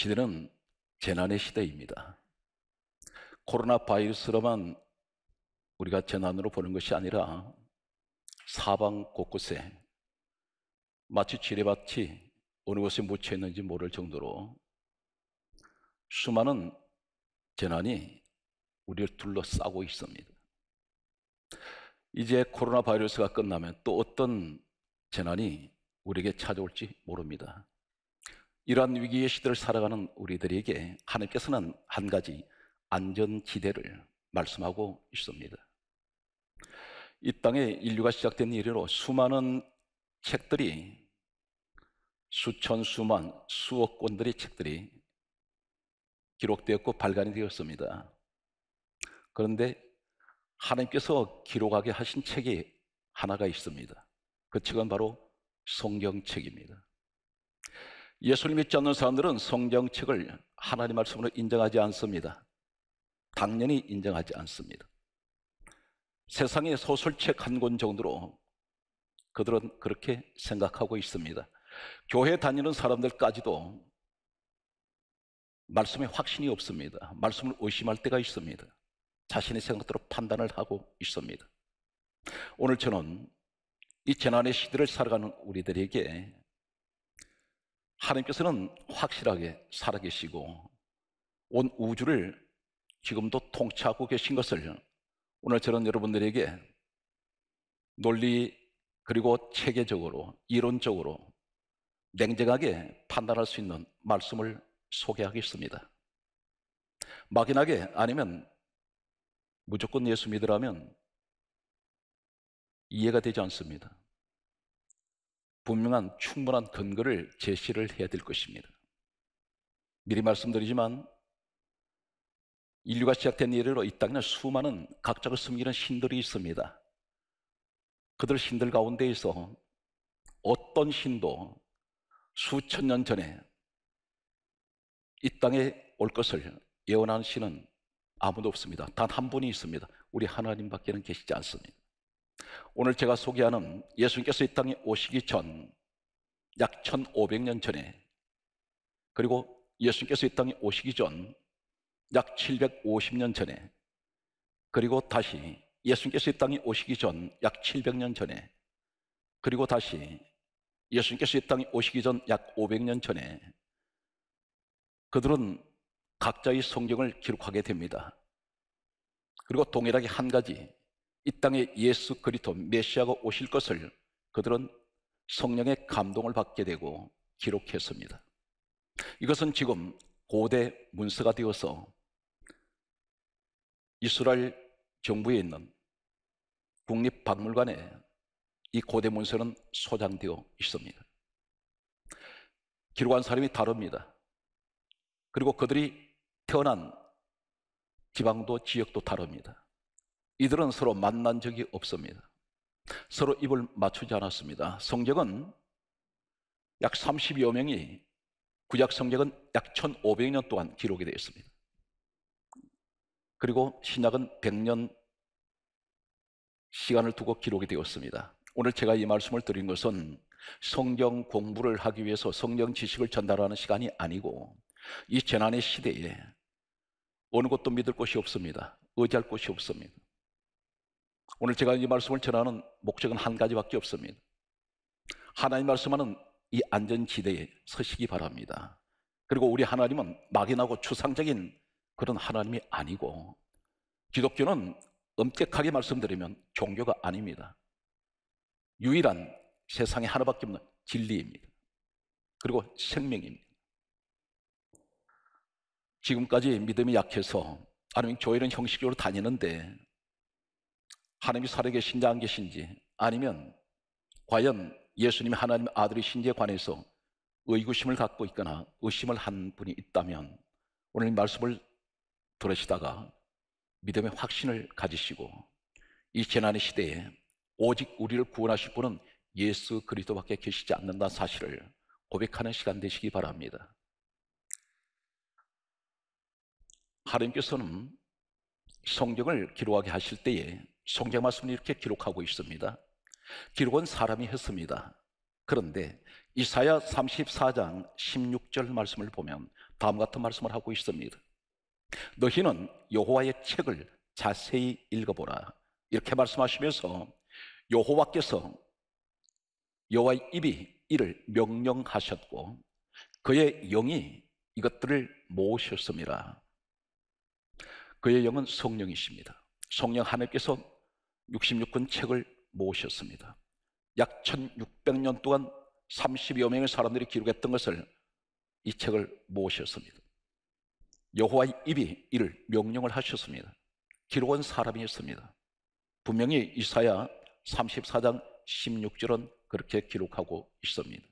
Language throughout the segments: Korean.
시대는 재난의 시대입니다. 코로나 바이러스로만 우리가 재난으로 보는 것이 아니라 사방 곳곳에 마치 지뢰밭이 어느 곳에 묻혀 있는지 모를 정도로 수많은 재난이 우리를 둘러싸고 있습니다. 이제 코로나 바이러스가 끝나면 또 어떤 재난이 우리에게 찾아올지 모릅니다. 이러한 위기의 시대를 살아가는 우리들에게 하나님께서는 한 가지 안전지대를 말씀하고 있습니다. 이 땅에 인류가 시작된 이래로 수많은 책들이 수천 수만 수억 권들의 책들이 기록되었고 발간이 되었습니다. 그런데 하나님께서 기록하게 하신 책이 하나가 있습니다. 그 책은 바로 성경책입니다. 예수를 믿지 않는 사람들은 성경책을 하나님 말씀으로 인정하지 않습니다. 당연히 인정하지 않습니다. 세상의 소설책 한 권 정도로 그들은 그렇게 생각하고 있습니다. 교회 다니는 사람들까지도 말씀에 확신이 없습니다. 말씀을 의심할 때가 있습니다. 자신의 생각대로 판단을 하고 있습니다. 오늘 저는 이 재난의 시대를 살아가는 우리들에게 하나님께서는 확실하게 살아계시고 온 우주를 지금도 통치하고 계신 것을 오늘 저런 여러분들에게 논리 그리고 체계적으로 이론적으로 냉정하게 판단할 수 있는 말씀을 소개하겠습니다. 막연하게 아니면 무조건 예수 믿으라면 이해가 되지 않습니다. 분명한 충분한 근거를 제시를 해야 될 것입니다. 미리 말씀드리지만 인류가 시작된 예래로이 땅에는 수많은 각자가 숨기는 신들이 있습니다. 그들 신들 가운데에서 어떤 신도 수천 년 전에 이 땅에 올 것을 예언한 신은 아무도 없습니다. 단 한 분이 있습니다. 우리 하나님밖에는 계시지 않습니다. 오늘 제가 소개하는 예수님께서 이 땅에 오시기 전 약 1500년 전에 그리고 예수님께서 이 땅에 오시기 전 약 750년 전에 그리고 다시 예수님께서 이 땅에 오시기 전 약 700년 전에 그리고 다시 예수님께서 이 땅에 오시기 전 약 500년 전에 그들은 각자의 성경을 기록하게 됩니다. 그리고 동일하게 한 가지 이 땅에 예수 그리스도 메시아가 오실 것을 그들은 성령의 감동을 받게 되고 기록했습니다. 이것은 지금 고대 문서가 되어서 이스라엘 정부에 있는 국립박물관에 이 고대 문서는 소장되어 있습니다. 기록한 사람이 다릅니다. 그리고 그들이 태어난 지방도 지역도 다릅니다. 이들은 서로 만난 적이 없습니다. 서로 입을 맞추지 않았습니다. 성적은 약 30여 명이 구약 성적은 약 1500년 동안 기록이 되어 있습니다. 그리고 신약은 100년 시간을 두고 기록이 되었습니다. 오늘 제가 이 말씀을 드린 것은 성경 공부를 하기 위해서 성경 지식을 전달하는 시간이 아니고 이 재난의 시대에 어느 것도 믿을 곳이 없습니다. 의지할 곳이 없습니다. 오늘 제가 이 말씀을 전하는 목적은 한 가지밖에 없습니다. 하나님 말씀하는 이 안전지대에 서시기 바랍니다. 그리고 우리 하나님은 막연하고 추상적인 그런 하나님이 아니고 기독교는 엄격하게 말씀드리면 종교가 아닙니다. 유일한 세상에 하나밖에 없는 진리입니다. 그리고 생명입니다. 지금까지 믿음이 약해서 아니면 교회는 형식적으로 다니는데 하나님이 살아계신지 안 계신지 아니면 과연 예수님이 하나님 아들이신지에 관해서 의구심을 갖고 있거나 의심을 한 분이 있다면 오늘 말씀을 들으시다가 믿음의 확신을 가지시고 이 재난의 시대에 오직 우리를 구원하실 분은 예수 그리스도밖에 계시지 않는다 사실을 고백하는 시간 되시기 바랍니다. 하나님께서는 성경을 기록하게 하실 때에 성경 말씀을 이렇게 기록하고 있습니다. 기록은 사람이 했습니다. 그런데 이사야 34장 16절 말씀을 보면 다음 같은 말씀을 하고 있습니다. 너희는 여호와의 책을 자세히 읽어보라. 이렇게 말씀하시면서 여호와께서 여호와의 입이 이를 명령하셨고 그의 영이 이것들을 모으셨습니다. 그의 영은 성령이십니다. 성령 하나님께서 66권 책을 모으셨습니다. 약 1600년 동안 30여 명의 사람들이 기록했던 것을 이 책을 모으셨습니다. 여호와의 입이 이를 명령을 하셨습니다. 기록은 사람이었습니다. 분명히 이사야 34장 16절은 그렇게 기록하고 있습니다.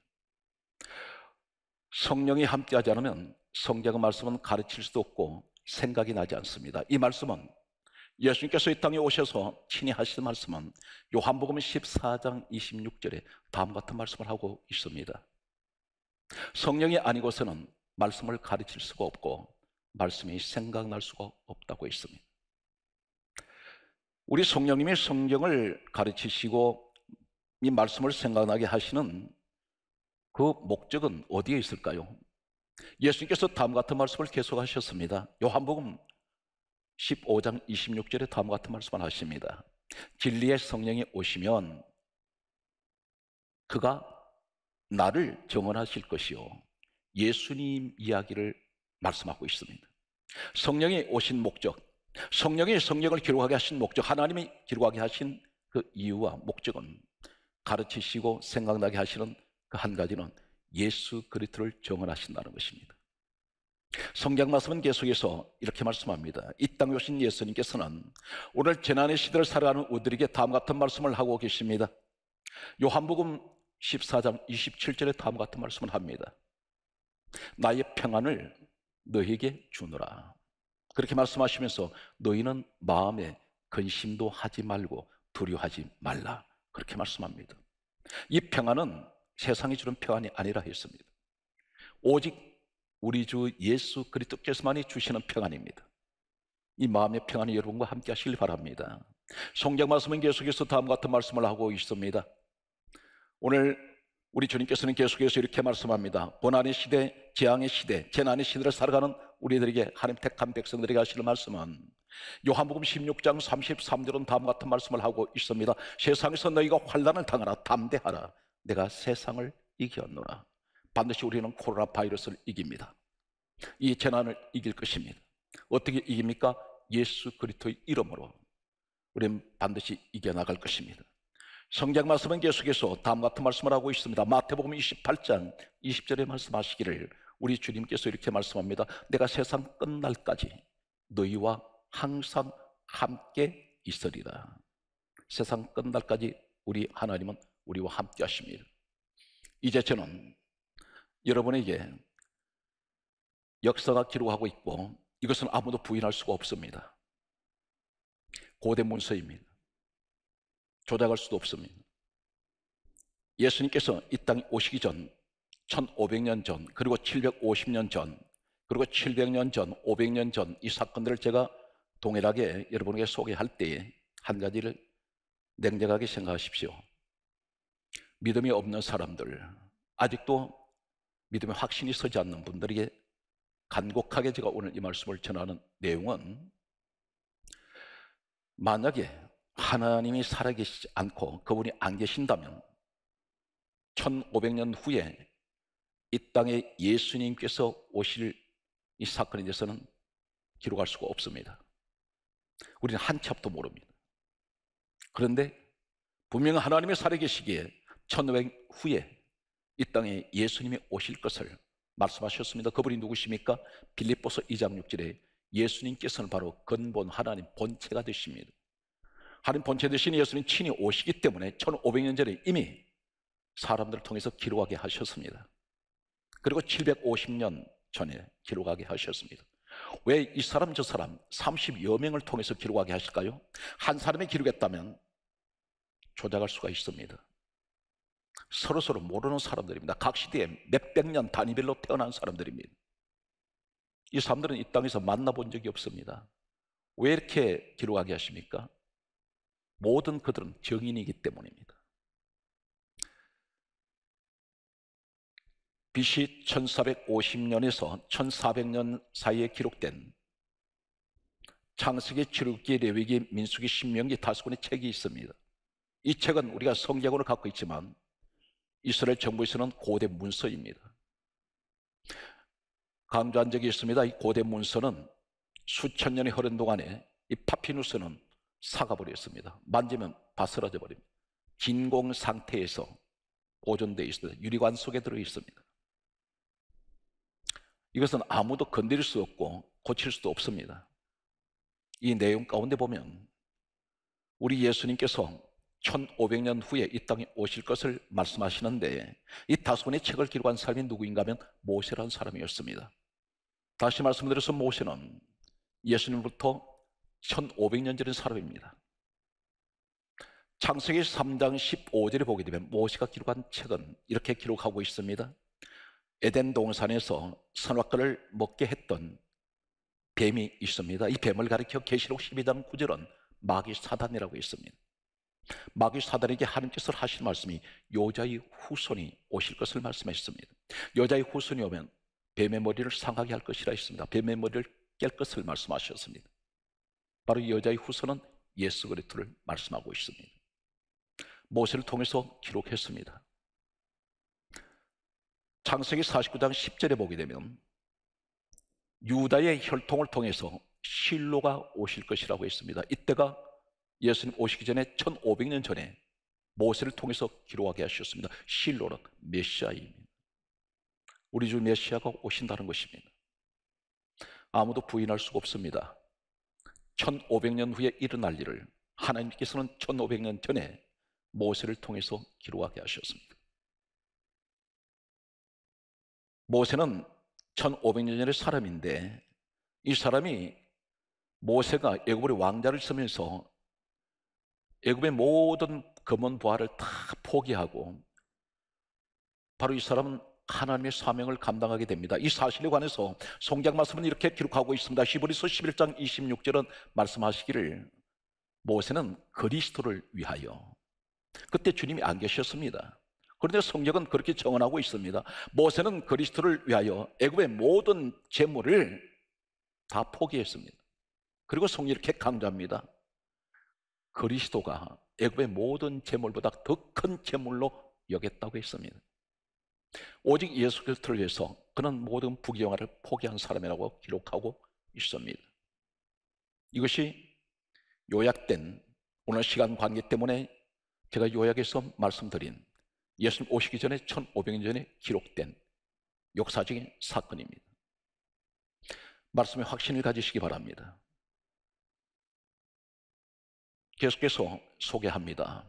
성령이 함께하지 않으면 성자의 말씀은 가르칠 수도 없고 생각이 나지 않습니다. 이 말씀은 예수님께서 이 땅에 오셔서 친히 하시는 말씀은 요한복음 14장 26절에 다음 같은 말씀을 하고 있습니다. 성령이 아니고서는 말씀을 가르칠 수가 없고 말씀이 생각날 수가 없다고 했습니다. 우리 성령님이 성경을 가르치시고 이 말씀을 생각나게 하시는 그 목적은 어디에 있을까요? 예수님께서 다음 같은 말씀을 계속하셨습니다. 요한복음 15장 26절에 다음 과 같은 말씀을 하십니다. 진리의 성령이 오시면 그가 나를 정언하실 것이요. 예수님 이야기를 말씀하고 있습니다. 성령이 오신 목적, 성령이 성령을 기록하게 하신 목적, 하나님이 기록하게 하신 그 이유와 목적은 가르치시고 생각나게 하시는 그 한 가지는 예수 그리스도를 정언하신다는 것입니다. 성경 말씀은 계속해서 이렇게 말씀합니다. 이 땅에 오신 예수님께서는 오늘 재난의 시대를 살아가는 우리에게 다음 같은 말씀을 하고 계십니다. 요한복음 14장 27절에 다음 같은 말씀을 합니다. 나의 평안을 너에게 주노라. 그렇게 말씀하시면서 너희는 마음에 근심도 하지 말고 두려워하지 말라. 그렇게 말씀합니다. 이 평안은 세상이 주는 평안이 아니라 했습니다. 오직 우리 주 예수 그리스도께서만이 주시는 평안입니다. 이 마음의 평안이 여러분과 함께 하시길 바랍니다. 성경 말씀은 계속해서 다음 같은 말씀을 하고 있습니다. 오늘 우리 주님께서는 계속해서 이렇게 말씀합니다. 고난의 시대, 재앙의 시대, 재난의 시대를 살아가는 우리들에게 하나님 택한 백성들에게 하시는 말씀은 요한복음 16장 33절은 다음 같은 말씀을 하고 있습니다. 세상에서 너희가 환란을 당하라 담대하라 내가 세상을 이겼노라. 반드시 우리는 코로나 바이러스를 이깁니다. 이 재난을 이길 것입니다. 어떻게 이깁니까? 예수 그리스도의 이름으로 우리는 반드시 이겨나갈 것입니다. 성경 말씀은 계속해서 다음 같은 말씀을 하고 있습니다. 마태복음 28장 20절에 말씀하시기를 우리 주님께서 이렇게 말씀합니다. 내가 세상 끝날까지 너희와 항상 함께 있으리라. 세상 끝날까지 우리 하나님은 우리와 함께 하십니다. 이제 저는 여러분에게 역사가 기록하고 있고 이것은 아무도 부인할 수가 없습니다. 고대 문서입니다. 조작할 수도 없습니다. 예수님께서 이 땅에 오시기 전 1500년 전 그리고 750년 전 그리고 700년 전 500년 전 이 사건들을 제가 동일하게 여러분에게 소개할 때에 한 가지를 냉정하게 생각하십시오. 믿음이 없는 사람들 아직도 믿음의 확신이 서지 않는 분들에게 간곡하게 제가 오늘 이 말씀을 전하는 내용은 만약에 하나님이 살아계시지 않고 그분이 안 계신다면 1500년 후에 이 땅에 예수님께서 오실 이 사건에 대해서는 기록할 수가 없습니다. 우리는 한치도 모릅니다. 그런데 분명 하나님의 살아계시기에 1500년 후에 이 땅에 예수님이 오실 것을 말씀하셨습니다. 그분이 누구십니까? 빌립보서 2장 6절에 예수님께서는 바로 근본 하나님 본체가 되십니다. 하나님 본체 되신 예수님 친히 오시기 때문에 1500년 전에 이미 사람들을 통해서 기록하게 하셨습니다. 그리고 750년 전에 기록하게 하셨습니다. 왜 이 사람 저 사람 30여 명을 통해서 기록하게 하실까요? 한 사람이 기록했다면 조작할 수가 있습니다. 서로서로 모르는 사람들입니다. 각 시대에 몇백 년 단위별로 태어난 사람들입니다. 이 사람들은 이 땅에서 만나본 적이 없습니다. 왜 이렇게 기록하게 하십니까? 모든 그들은 정인이기 때문입니다. BC 1450년에서 1400년 사이에 기록된 창세기, 출애기 레위기, 민수기, 신명기 다섯 권의 책이 있습니다. 이 책은 우리가 성경으로 갖고 있지만 이스라엘 정부에서는 고대 문서입니다. 강조한 적이 있습니다. 이 고대 문서는 수천 년이 흐른 동안에 이 파피누스는 사가버렸습니다. 만지면 바스라져 버립니다. 진공 상태에서 보존되어 있습니다. 유리관 속에 들어 있습니다. 이것은 아무도 건드릴 수 없고 고칠 수도 없습니다. 이 내용 가운데 보면 우리 예수님께서 1500년 후에 이 땅에 오실 것을 말씀하시는데 이 다손의 책을 기록한 사람이 누구인가 하면 모세라는 사람이었습니다. 다시 말씀드려서 모세는 예수님부터 1500년 전인 사람입니다. 창세기 3장 15절에 보게 되면 모세가 기록한 책은 이렇게 기록하고 있습니다. 에덴 동산에서 선악과를 먹게 했던 뱀이 있습니다. 이 뱀을 가리켜 계시록 12장 9절은 마귀 사단이라고 있습니다. 마귀 사단에게 하는님을 하신 말씀이 여자의 후손이 오실 것을 말씀하셨습니다. 여자의 후손이 오면 뱀의 머리를 상하게 할 것이라 했습니다. 뱀의 머리를 깰 것을 말씀하셨습니다. 바로 여자의 후손은 예수 그리스도를 말씀하고 있습니다. 모세를 통해서 기록했습니다. 창세기 49장 10절에 보게 되면 유다의 혈통을 통해서 실로가 오실 것이라고 했습니다. 이때가 예수님 오시기 전에 1500년 전에 모세를 통해서 기록하게 하셨습니다. 실로는 메시아입니다. 우리 주 메시아가 오신다는 것입니다. 아무도 부인할 수가 없습니다. 1500년 후에 일어날 일을 하나님께서는 1500년 전에 모세를 통해서 기록하게 하셨습니다. 모세는 1500년 전의 사람인데 이 사람이 모세가 애굽의 왕자를 쓰면서 애굽의 모든 금은부하를다 포기하고 바로 이 사람은 하나님의 사명을 감당하게 됩니다. 이 사실에 관해서 성경 말씀은 이렇게 기록하고 있습니다. 히브리서 11장 26절은 말씀하시기를 모세는 그리스도를 위하여 그때 주님이 안 계셨습니다. 그런데 성경은 그렇게 정언하고 있습니다. 모세는 그리스도를 위하여 애굽의 모든 재물을 다 포기했습니다. 그리고 성이 이렇게 강조합니다. 그리스도가 애굽의 모든 재물보다 더 큰 재물로 여겼다고 했습니다. 오직 예수 그리스도를 위해서 그는 모든 부귀영화를 포기한 사람이라고 기록하고 있습니다. 이것이 요약된 오늘 시간 관계 때문에 제가 요약해서 말씀드린 예수님 오시기 전에 1500년 전에 기록된 역사적인 사건입니다. 말씀에 확신을 가지시기 바랍니다. 계속해서 소개합니다.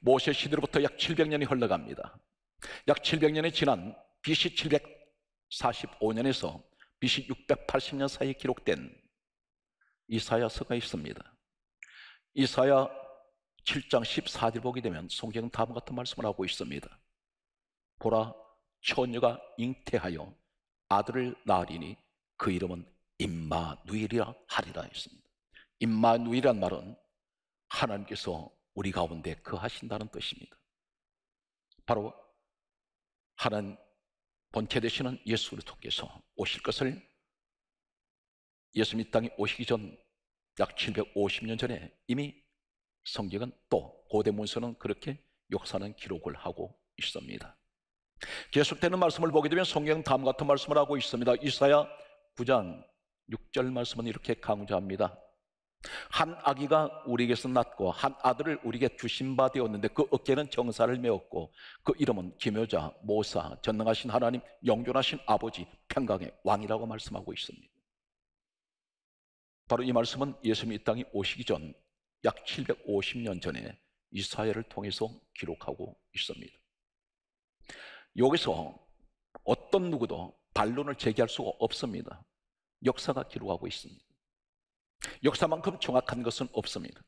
모세 시대로부터 약 700년이 흘러갑니다. 약 700년이 지난 BC 745년에서 BC 680년 사이에 기록된 이사야서가 있습니다. 이사야 7장 14절 보게 되면 성경은 다음 같은 말씀을 하고 있습니다. 보라 처녀가 잉태하여 아들을 낳으리니 그 이름은 임마누엘이라 하리라 했습니다. 임마누엘이란 말은 하나님께서 우리 가운데 거하신다는 뜻입니다. 바로 하나님 본체 되시는 예수를 통해서 오실 것을 예수님 이 땅에 오시기 전 약 750년 전에 이미 성경은 또 고대 문서는 그렇게 역사는 기록을 하고 있습니다. 계속되는 말씀을 보게 되면 성경 다음 같은 말씀을 하고 있습니다. 이사야 9장 6절 말씀은 이렇게 강조합니다. 한 아기가 우리에게서 낳고 한 아들을 우리에게 주신 바 되었는데 그 어깨는 정사를 메웠고 그 이름은 기묘자, 모사, 전능하신 하나님, 영존하신 아버지, 평강의 왕이라고 말씀하고 있습니다. 바로 이 말씀은 예수님이 이 땅에 오시기 전 약 750년 전에 이사라를 통해서 기록하고 있습니다. 여기서 어떤 누구도 반론을 제기할 수가 없습니다. 역사가 기록하고 있습니다. 역사만큼 정확한 것은 없습니다.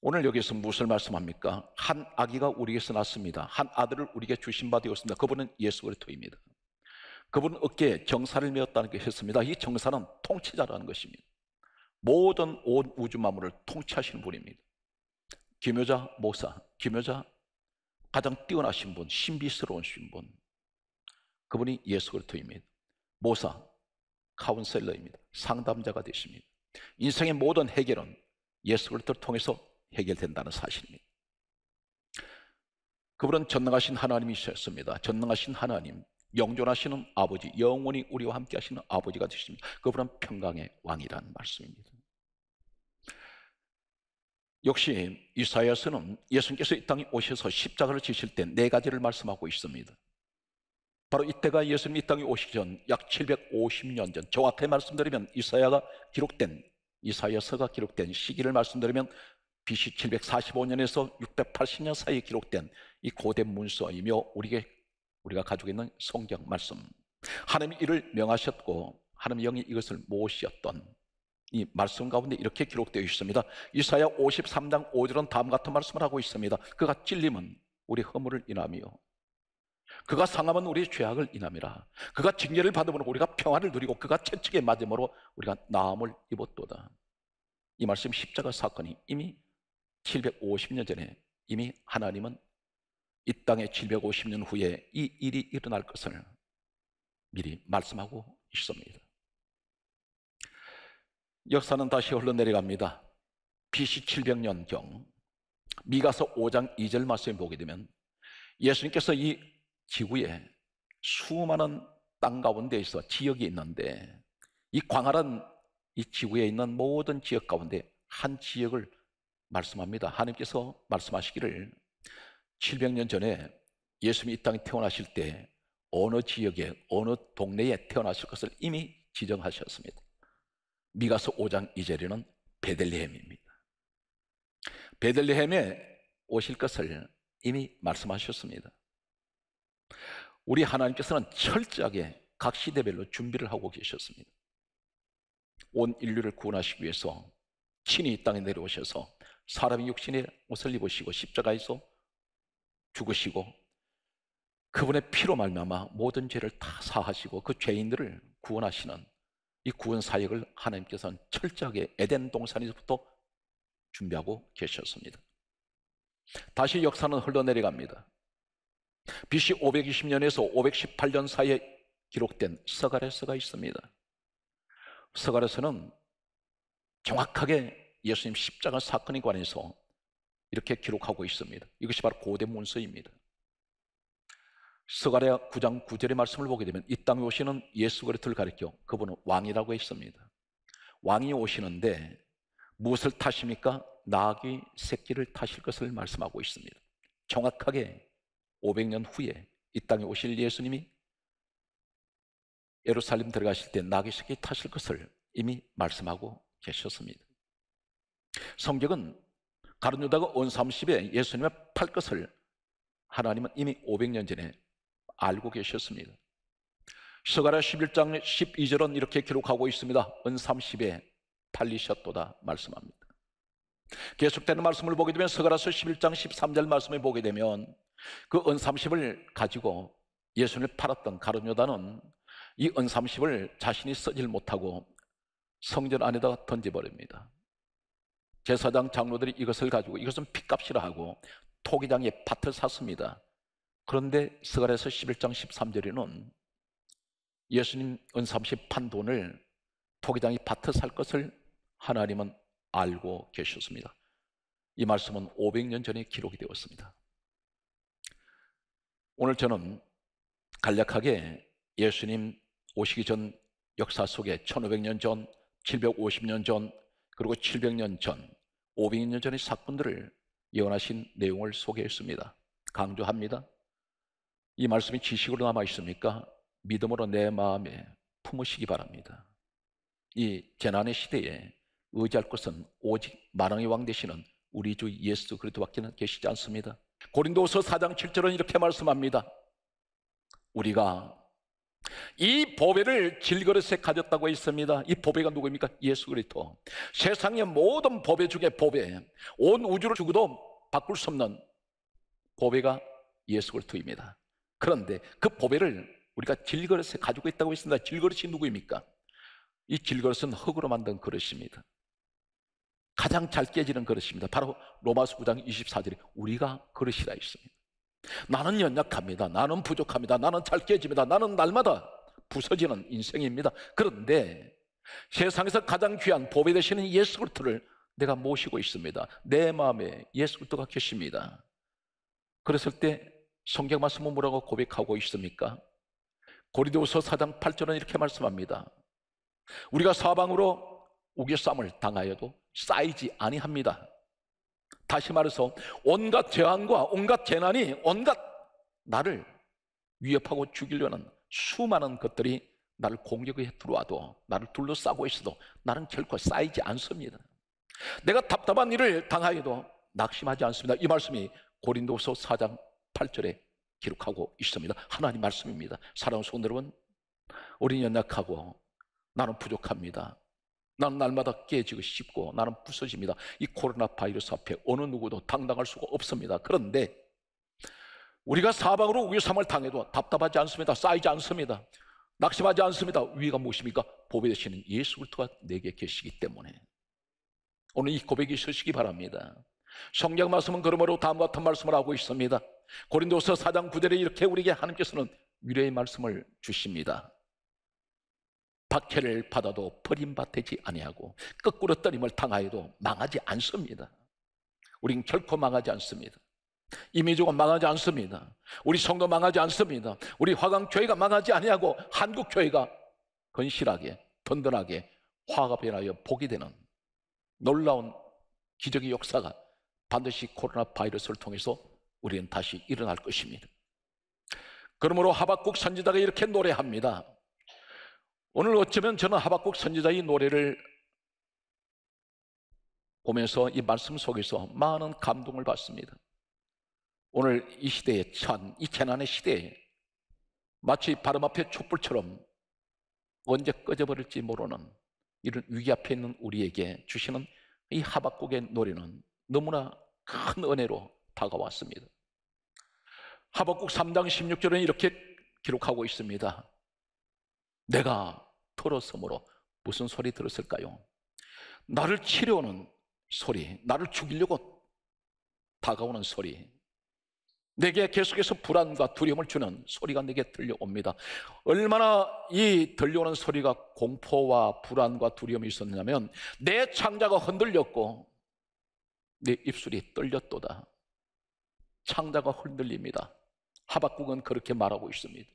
오늘 여기서 무엇을 말씀합니까? 한 아기가 우리에게서 났습니다. 한 아들을 우리에게 주신 바 되었습니다. 그분은 예수 그리스도입니다. 그분은 어깨에 정사를 메었다는 게 했습니다. 이 정사는 통치자라는 것입니다. 모든 온 우주 만물을 통치하시는 분입니다. 김효자 목사, 김효자 가장 뛰어나신 분, 신비스러운 신 분. 그분이 예수 그리스도입니다. 모사, 카운셀러입니다. 상담자가 되십니다. 인생의 모든 해결은 예수 그리스도를 통해서 해결된다는 사실입니다. 그분은 전능하신 하나님이셨습니다. 전능하신 하나님, 영존하시는 아버지, 영원히 우리와 함께 하시는 아버지가 되십니다. 그분은 평강의 왕이라는 말씀입니다. 역시 이사야서는 예수님께서 이 땅에 오셔서 십자가를 지실 때 네 가지를 말씀하고 있습니다. 바로 이때가 예수님 이 땅에 오시기 전약 750년 전저 앞에 말씀드리면 이사야가 기록된 이사야서가 기록된 시기를 말씀드리면 BC 745년에서 680년 사이에 기록된 이 고대 문서이며 우리의 우리가 가지고 있는 성경 말씀 하나님이 이를 명하셨고 하나님의 영이 이것을 모으셨던 이 말씀 가운데 이렇게 기록되어 있습니다. 이사야 53장 5절은 다음 같은 말씀을 하고 있습니다. 그가 찔림은 우리 허물을 인하며 그가 상함은 우리의 죄악을 인함이라 그가 징계를 받음으로 우리가 평화를 누리고 그가 채찍에 맞음으로 우리가 나음을 입었도다 이 말씀 십자가 사건이 이미 750년 전에 이미 하나님은 이 땅에 750년 후에 이 일이 일어날 것을 미리 말씀하고 있습니다 역사는 다시 흘러내려갑니다 BC 700년경 미가서 5장 2절 말씀을 보게 되면 예수님께서 이 지구에 수많은 땅 가운데에서 지역이 있는데 이 광활한 이 지구에 있는 모든 지역 가운데 한 지역을 말씀합니다. 하나님께서 말씀하시기를 700년 전에 예수님이 이 땅에 태어나실 때 어느 지역에 어느 동네에 태어나실 것을 이미 지정하셨습니다. 미가서 5장 2절에는 베들레헴입니다. 베들레헴에 오실 것을 이미 말씀하셨습니다. 우리 하나님께서는 철저하게 각 시대별로 준비를 하고 계셨습니다. 온 인류를 구원하시기 위해서 친히 이 땅에 내려오셔서 사람의 육신의 옷을 입으시고 십자가에서 죽으시고 그분의 피로 말미암아 모든 죄를 다 사하시고 그 죄인들을 구원하시는 이 구원 사역을 하나님께서는 철저하게 에덴 동산에서부터 준비하고 계셨습니다. 다시 역사는 흘러내려갑니다. BC 520년에서 518년 사이에 기록된 서가레서가 있습니다. 서가레서는 정확하게 예수님 십자가 사건에 관해서 이렇게 기록하고 있습니다. 이것이 바로 고대 문서입니다. 서가랴 9장 9절의 말씀을 보게 되면 이 땅에 오시는 예수 그리스도를 가리켜 그분은 왕이라고 했습니다. 왕이 오시는데 무엇을 타십니까? 나귀 새끼를 타실 것을 말씀하고 있습니다. 정확하게 500년 후에 이 땅에 오실 예수님이 예루살렘 들어가실 때낙귀 새끼 타실 것을 이미 말씀하고 계셨습니다. 성경은 가룟유다가 온 30에 예수님의 팔 것을 하나님은 이미 500년 전에 알고 계셨습니다. 서가라 11장 12절은 이렇게 기록하고 있습니다. 은 30에 팔리셨도다 말씀합니다. 계속되는 말씀을 보게 되면 서가라서 11장 13절 말씀을 보게 되면 그 은삼십을 가지고 예수님을 팔았던 가룟유다는 이 은삼십을 자신이 쓰질 못하고 성전 안에다가 던져버립니다. 제사장 장로들이 이것을 가지고 이것은 핏값이라 하고 토기장에 밭을 샀습니다. 그런데 스가랴서 11장 13절에는 예수님 은삼십 판 돈을 토기장이 밭을 살 것을 하나님은 알고 계셨습니다. 이 말씀은 500년 전에 기록이 되었습니다. 오늘 저는 간략하게 예수님 오시기 전 역사 속에 1500년 전, 750년 전, 그리고 700년 전, 500년 전의 사건들을 예언하신 내용을 소개했습니다. 강조합니다. 이 말씀이 지식으로 남아 있습니까? 믿음으로 내 마음에 품으시기 바랍니다. 이 재난의 시대에 의지할 것은 오직 마랑의 왕 되시는 우리 주 예수 그리스도밖에 계시지 않습니다. 고린도서 4장 7절은 이렇게 말씀합니다. 우리가 이 보배를 질그릇에 가졌다고 했습니다. 이 보배가 누구입니까? 예수 그리스도. 세상의 모든 보배 중에 보배, 온 우주를 죽어도 바꿀 수 없는 보배가 예수 그리스도입니다. 그런데 그 보배를 우리가 질그릇에 가지고 있다고 했습니다. 질그릇이 누구입니까? 이 질그릇은 흙으로 만든 그릇입니다. 가장 잘 깨지는 그릇입니다. 바로 로마서 9장 24절에 우리가 그릇이라 있습니다. 나는 연약합니다. 나는 부족합니다. 나는 잘 깨집니다. 나는 날마다 부서지는 인생입니다. 그런데 세상에서 가장 귀한 보배 되시는 예수 그리스도를 내가 모시고 있습니다. 내 마음에 예수 그리스도가 계십니다. 그랬을 때 성경 말씀은 뭐라고 고백하고 있습니까? 고리도서 4장 8절은 이렇게 말씀합니다. 우리가 사방으로 우겨쌈을 당하여도 쌓이지 아니합니다. 다시 말해서 온갖 재앙과 온갖 재난이 온갖 나를 위협하고 죽이려는 수많은 것들이 나를 공격해 들어와도 나를 둘러싸고 있어도 나는 결코 쌓이지 않습니다. 내가 답답한 일을 당하여도 낙심하지 않습니다. 이 말씀이 고린도서 4장 8절에 기록하고 있습니다. 하나님 말씀입니다. 사랑하는 성도 여러분, 우리는 연약하고 나는 부족합니다. 나는 날마다 깨지고 싶고 나는 부서집니다. 이 코로나 바이러스 앞에 어느 누구도 당당할 수가 없습니다. 그런데 우리가 사방으로 위삼을 당해도 답답하지 않습니다. 쌓이지 않습니다. 낙심하지 않습니다. 위가 무엇입니까? 보배 되시는 예수 그리가 내게 계시기 때문에 오늘 이 고백이 있으시기 바랍니다. 성경 말씀은 그러므로 다음과 같은 말씀을 하고 있습니다. 고린도서 4장 9절에 이렇게 우리에게 하나님께서는 위로의 말씀을 주십니다. 박해를 받아도 버림받지 아니하고 거꾸로 떨림을 당하여도 망하지 않습니다. 우린 결코 망하지 않습니다. 이미조가 망하지 않습니다. 우리 성도 망하지 않습니다. 우리 화강교회가 망하지 아니하고 한국교회가 건실하게 든든하게 화가 변하여 복이 되는 놀라운 기적의 역사가 반드시 코로나 바이러스를 통해서 우리는 다시 일어날 것입니다. 그러므로 하박국 선지자가 이렇게 노래합니다. 오늘 어쩌면 저는 하박국 선지자의 노래를 보면서 이 말씀 속에서 많은 감동을 받습니다. 오늘 이 시대에 찬, 이 재난의 시대에 마치 바람 앞에 촛불처럼 언제 꺼져버릴지 모르는 이런 위기 앞에 있는 우리에게 주시는 이 하박국의 노래는 너무나 큰 은혜로 다가왔습니다. 하박국 3장 16절은 이렇게 기록하고 있습니다. 내가 들었으므로 무슨 소리 들었을까요? 나를 치려는 소리, 나를 죽이려고 다가오는 소리, 내게 계속해서 불안과 두려움을 주는 소리가 내게 들려옵니다. 얼마나 이 들려오는 소리가 공포와 불안과 두려움이 있었냐면 내 창자가 흔들렸고 내 입술이 떨렸도다. 창자가 흔들립니다. 하박국은 그렇게 말하고 있습니다.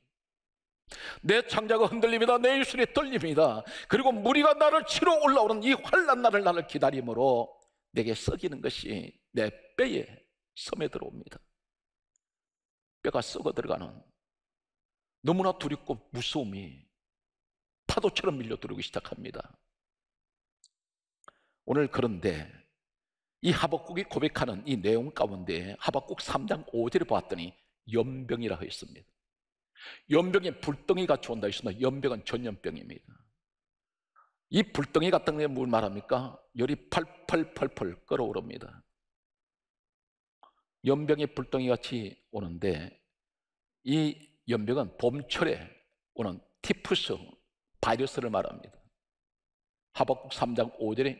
내 창자가 흔들립니다. 내 입술이 떨립니다. 그리고 무리가 나를 치러 올라오는 이 환란 날을 나를 기다림으로 내게 썩이는 것이 내 뼈에 섬에 들어옵니다. 뼈가 썩어 들어가는 너무나 두렵고 무서움이 파도처럼 밀려들어오기 시작합니다. 오늘 그런데 이 하박국이 고백하는 이 내용 가운데 하박국 3장 5절을 보았더니 연병이라고 했습니다. 연병에 불덩이 같이 온다 했습니다. 연병은 전염병입니다. 이 불덩이 같은 게 뭘 말합니까? 열이 팔팔팔팔 끓어오릅니다. 연병이 불덩이 같이 오는데 이 연병은 봄철에 오는 티프스 바이러스를 말합니다. 하박국 3장 5절에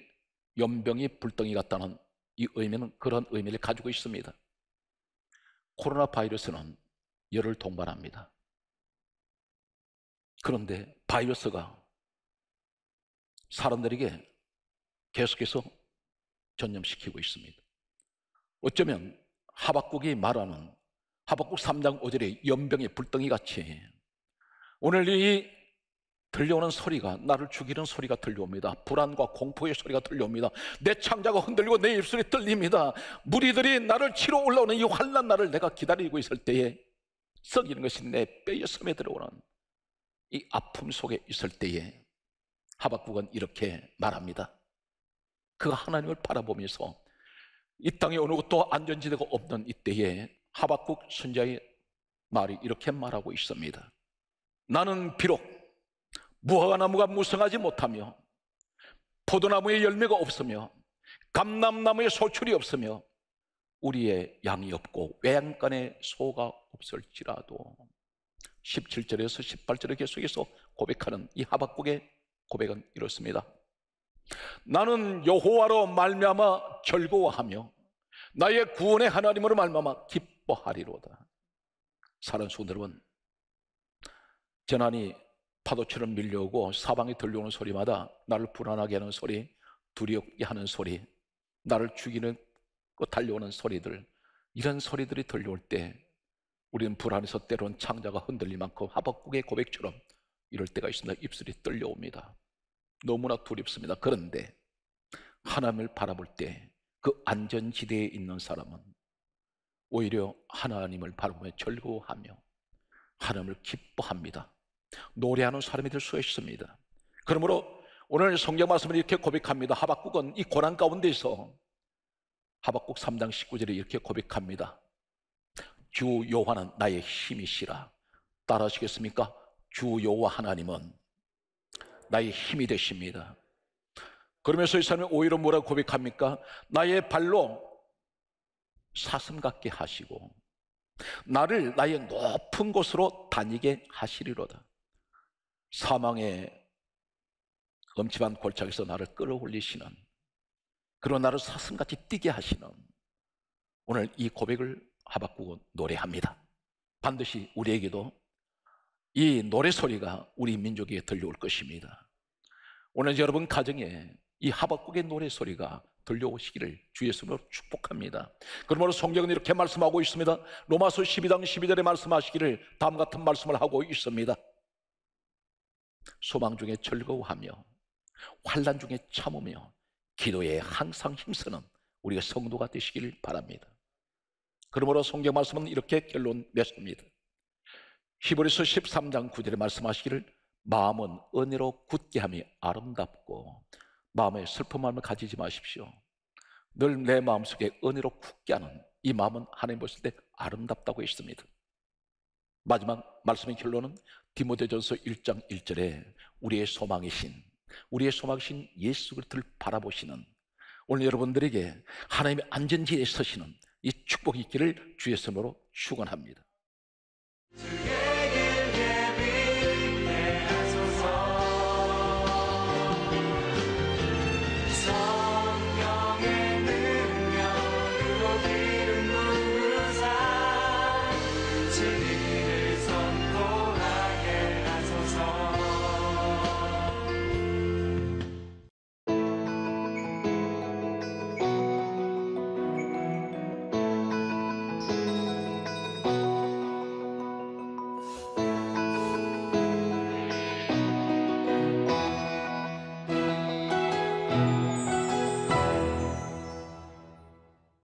연병이 불덩이 같다는 이 의미는 그런 의미를 가지고 있습니다. 코로나 바이러스는 열을 동반합니다. 그런데 바이러스가 사람들에게 계속해서 전염시키고 있습니다. 어쩌면 하박국이 말하는 하박국 3장 5절의 연병의 불덩이 같이 오늘 이 들려오는 소리가 나를 죽이는 소리가 들려옵니다. 불안과 공포의 소리가 들려옵니다. 내 창자가 흔들리고 내 입술이 떨립니다. 무리들이 나를 치러 올라오는 이 환란 날을 내가 기다리고 있을 때에 썩이는 것이 내 뼈에 섬에 들어오는 이 아픔 속에 있을 때에 하박국은 이렇게 말합니다. 그 하나님을 바라보면서 이 땅에 어느 것도 안전지대가 없는 이때에 하박국 선자의 말이 이렇게 말하고 있습니다. 나는 비록 무화과나무가 무성하지 못하며 포도나무의 열매가 없으며 감남나무의 소출이 없으며 우리의 양이 없고 외양간에 소가 없을지라도 17절에서 18절에 계속해서 고백하는 이 하박국의 고백은 이렇습니다. 나는 여호와로 말미암아 절고하며 나의 구원의 하나님으로 말미암아 기뻐하리로다. 사랑하는 성도 여러분, 재난이 파도처럼 밀려오고 사방에 들려오는 소리마다 나를 불안하게 하는 소리, 두렵게 하는 소리, 나를 죽이는 그 달려오는 소리들, 이런 소리들이 들려올 때 우리는 불안해서 때론 창자가 흔들릴 만큼 하박국의 고백처럼 이럴 때가 있습니다. 입술이 떨려옵니다. 너무나 두렵습니다. 그런데 하나님을 바라볼 때 그 안전지대에 있는 사람은 오히려 하나님을 바라보며 절호하며 하나님을 기뻐합니다. 노래하는 사람이 될 수 있습니다. 그러므로 오늘 성경 말씀을 이렇게 고백합니다. 하박국은 이 고난 가운데서 하박국 3장 19절에 이렇게 고백합니다. 주 여호와는 나의 힘이시라. 따라하시겠습니까? 주 여호와 하나님은 나의 힘이 되십니다. 그러면서 이 사람이 오히려 뭐라 고백합니까? 나의 발로 사슴 같게 하시고 나를 나의 높은 곳으로 다니게 하시리로다. 사망의 엄침한 골짜기에서 나를 끌어올리시는 그런 나를 사슴같이 뛰게 하시는 오늘 이 고백을 하박국은 노래합니다. 반드시 우리에게도 이 노래 소리가 우리 민족에 들려올 것입니다. 오늘 여러분 가정에 이 하박국의 노래 소리가 들려오시기를 주의수님으로 축복합니다. 그러므로 성경은 이렇게 말씀하고 있습니다. 로마서 12장 12절에 말씀하시기를 다음 같은 말씀을 하고 있습니다. 소망 중에 즐거워하며 환란 중에 참으며 기도에 항상 힘쓰는 우리가 성도가 되시기를 바랍니다. 그러므로 성경 말씀은 이렇게 결론 맺습니다. 히브리서 13장 9절에 말씀하시기를 마음은 은혜로 굳게 함이 아름답고 마음에 슬픔함을 가지지 마십시오. 늘 내 마음속에 은혜로 굳게 하는 이 마음은 하나님 보실 때 아름답다고 했습니다. 마지막 말씀의 결론은 디모데전서 1장 1절에 우리의 소망이신 우리의 소망이신 예수 그리스도를 바라보시는 오늘 여러분들에게 하나님의 안전지에 서시는 이 축복이 있기를 주의 이름으로 축원합니다.